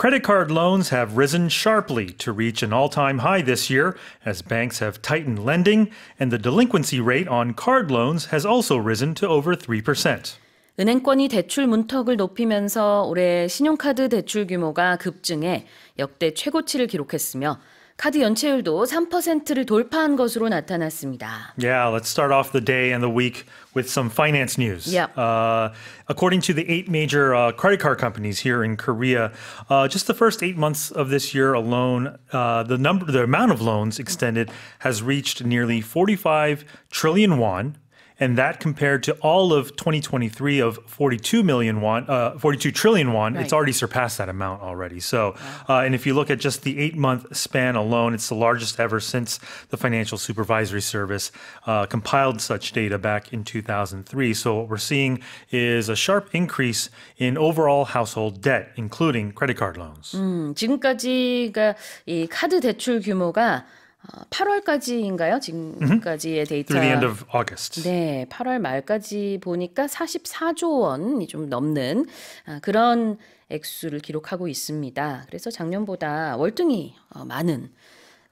Credit card loans have risen sharply to reach an all time high this year as banks have tightened lending, and the delinquency rate on card loans has also risen to over 3%. 은행권이 대출 문턱을 높이면서 올해 신용카드 대출 규모가 급증해 역대 최고치를 기록했으며 카드 연체율도 3%를 돌파한 것으로 나타났습니다. Yeah, let's start off the day and the week with some finance news. Yeah. Uh, according to the eight major uh, credit card companies here in Korea, uh, just the first eight months of this year alone, the number, the amount of loans extended has reached nearly 45 trillion won. and that compared to all of 2023 of 42 million won, uh, 42 trillion won, right. it's already surpassed that amount already. So, uh, and if you look at just the eight month span alone, it's the largest ever since the Financial Supervisory Service uh, compiled such data back in 2003. So, what we're seeing is a sharp increase in overall household debt, including credit card loans. 음, 지금까지가 이 카드 대출 규모가 8월까지인가요? 아, 지금까지의 mm-hmm. 데이터. Through the end of August. 네, 8월 말까지 보니까 44조 원이 좀 넘는 아, 그런 액수를 기록하고 있습니다. 그래서 작년보다 월등히 어, 많은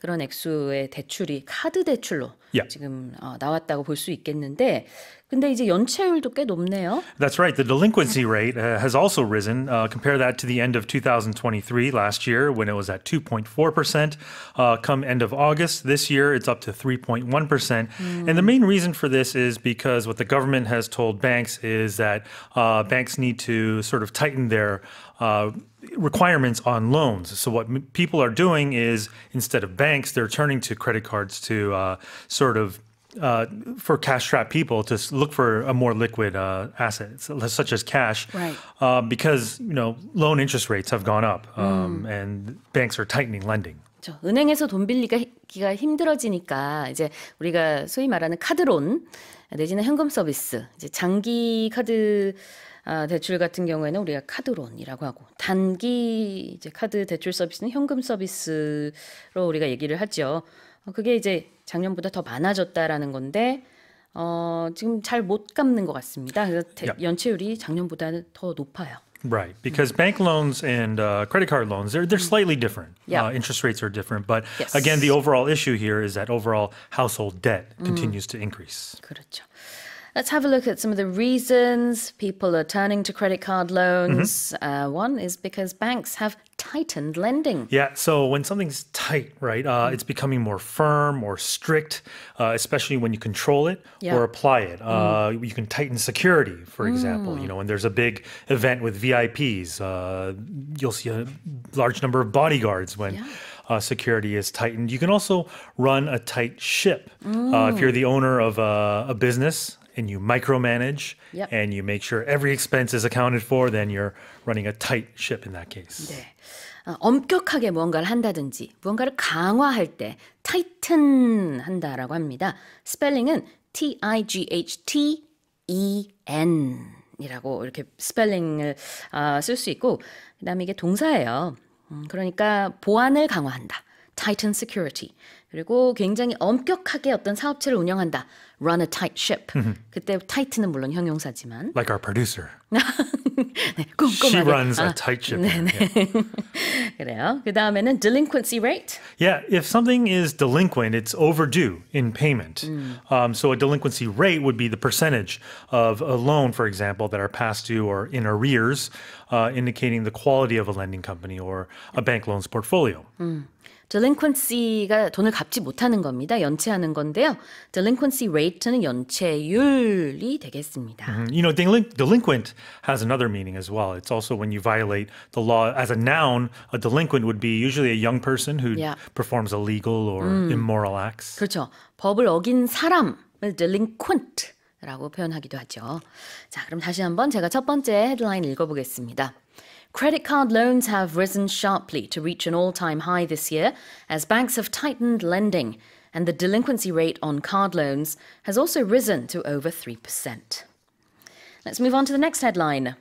그런 액수의 대출이 카드 대출로 yeah. 지금 어, 나왔다고 있겠는데 근데 이제 연체율도 꽤 높네요. That's right. The delinquency rate uh, has also risen. Uh, compare that to the end of 2023 last year when it was at 2.4%. Uh, come end of August this year, it's up to 3.1%. Mm. And the main reason for this is because what the government has told banks is that uh, banks need to sort of tighten their uh, requirements on loans. So what people are doing is instead of banks, they're turning to credit cards to uh, sort of uh, for cash-strapped people to look for a more liquid uh, asset, such as cash, right. uh, because you know loan interest rates have gone up, um, mm. and banks are tightening lending. 그렇죠. 은행에서 돈 빌리기가 힘들어지니까 이제 우리가 소위 말하는 카드론 내지는 현금 서비스, 이제 장기 카드 아, 대출 같은 경우에는 우리가 카드론이라고 하고 단기 이제 카드 대출 서비스는 현금 서비스로 우리가 얘기를 하죠. 어, 그게 이제 작년보다 더 많아졌다라는 건데 어, 지금 잘 못 갚는 것 같습니다. 그래서 대, yeah. 연체율이 작년보다는 더 높아요. Right, because bank loans and uh, credit card loans, they're, they're slightly different. Yep. Uh, interest rates are different. But yes. again, the overall issue here is that overall household debt continues mm. to increase. 그렇죠. Let's have a look at some of the reasons people are turning to credit card loans. Mm-hmm. Uh, one is because banks have tightened lending. Yeah, so when something's tight, right, uh, mm. it's becoming more firm, more strict, uh, especially when you control it yeah. or apply it. Uh, mm. You can tighten security, for example. Mm. You know, when there's a big event with VIPs, uh, you'll see a large number of bodyguards when. Yeah uh, security is tightened. You can also run a tight ship. Mm. if you're the mm. owner of a, a business and you micromanage yep. and you make sure every expense is accounted for, then you're running a tight ship in that case. 네. 엄격하게 무언가를 한다든지 무언가를 강화할 때 tighten 한다라고 합니다. 스펠링은 T I G H T E N 이라고 이렇게 스펠링을 어, 쓸수 있고 그다음에 이게 동사예요. 그러니까 보안을 강화한다. tighten security. 그리고 굉장히 엄격하게 어떤 사업체를 운영한다. Run a tight ship. 그때 tight는 물론 형용사지만. Like our producer. 네, 꼼꼼하게. She runs a tight ship. 네네. Yeah. 그래요. 그 다음에는 delinquency rate. Yeah, if something is delinquent, it's overdue in payment. 음. Um, so a delinquency rate would be the percentage of a loan, for example, that are past due or in arrears, uh, indicating the quality of a lending company or a bank loan's portfolio. 음. delinquency가 돈을 갚지 못하는 겁니다. 연체하는 건데요. delinquency rate는 연체율이 되겠습니다. Mm-hmm. You know, delin- delinquent has another meaning as well. It's also when you violate the law as a noun, a delinquent would be usually a young person who yeah. performs illegal or 음. immoral acts. 그렇죠. 법을 어긴 사람을 delinquent 라고 표현하기도 하죠. 자, 그럼 다시 한번 제가 첫 번째 헤드라인 읽어보겠습니다. Credit card loans have risen sharply to reach an all time high this year as banks have tightened lending, and the delinquency rate on card loans has also risen to over 3%. Let's move on to the next headline.